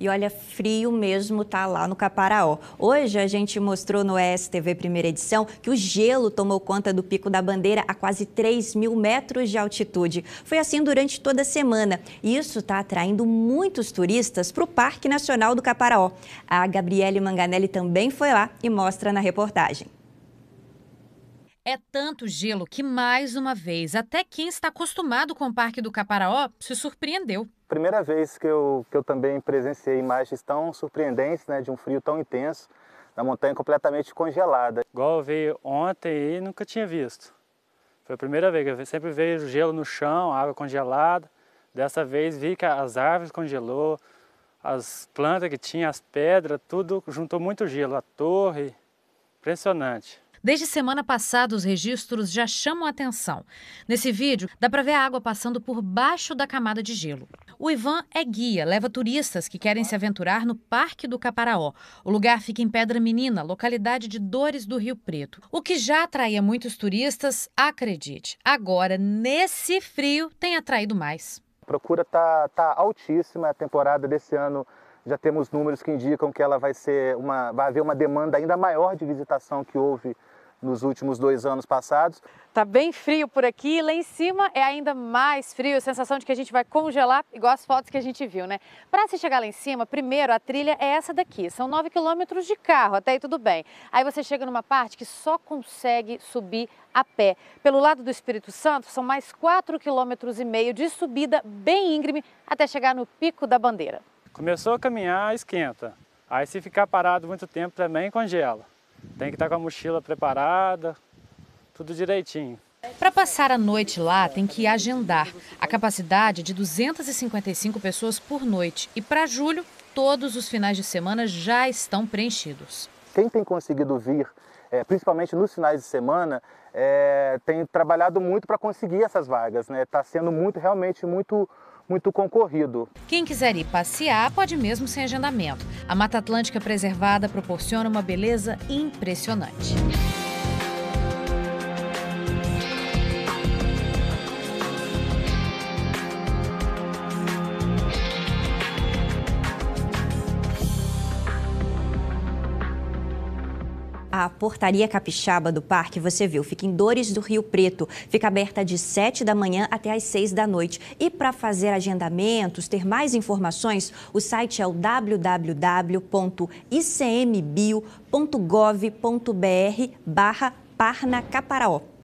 E olha, frio mesmo tá lá no Caparaó. Hoje a gente mostrou no STV Primeira Edição que o gelo tomou conta do Pico da Bandeira a quase 3 mil metros de altitude. Foi assim durante toda a semana. E isso está atraindo muitos turistas para o Parque Nacional do Caparaó. A Gabriele Manganelli também foi lá e mostra na reportagem. É tanto gelo que, mais uma vez, até quem está acostumado com o Parque do Caparaó se surpreendeu. Primeira vez que eu, que eu também presenciei imagens tão surpreendentes, né, de um frio tão intenso, da montanha completamente congelada. Igual eu vi ontem e nunca tinha visto. Foi a primeira vez, que eu sempre vejo gelo no chão, água congelada. Dessa vez vi que as árvores congelou, as plantas que tinha, as pedras, tudo juntou muito gelo, a torre, impressionante. Desde semana passada, os registros já chamam a atenção. Nesse vídeo, dá para ver a água passando por baixo da camada de gelo. O Ivan é guia, leva turistas que querem se aventurar no Parque do Caparaó. O lugar fica em Pedra Menina, localidade de Dores do Rio Preto. O que já atraía muitos turistas, acredite, agora, nesse frio, tem atraído mais. A procura está tá altíssima, a temporada desse ano já temos números que indicam que ela vai ser uma vai haver uma demanda ainda maior de visitação que houve nos últimos dois anos passados. Tá bem frio por aqui, lá em cima é ainda mais frio, a sensação de que a gente vai congelar, igual as fotos que a gente viu, né? Para se chegar lá em cima, primeiro a trilha é essa daqui, são 9 quilômetros de carro, até aí tudo bem. Aí você chega numa parte que só consegue subir a pé. Pelo lado do Espírito Santo, são mais 4 quilômetros e meio de subida bem íngreme até chegar no Pico da Bandeira. Começou a caminhar, esquenta. Aí se ficar parado muito tempo também congela. Tem que estar tá com a mochila preparada, tudo direitinho. Para passar a noite lá, tem que agendar. A capacidade é de 255 pessoas por noite. E para julho, todos os finais de semana já estão preenchidos quem tem conseguido vir, é, principalmente nos finais de semana, é, tem trabalhado muito para conseguir essas vagas. Está né? sendo muito, realmente muito muito concorrido. Quem quiser ir passear pode mesmo sem agendamento. A Mata Atlântica Preservada proporciona uma beleza impressionante. a portaria capixaba do parque, você viu, fica em Dores do Rio Preto. Fica aberta de 7 da manhã até às 6 da noite. E para fazer agendamentos, ter mais informações, o site é o www.icmbio.gov.br barra Parna Caparaó.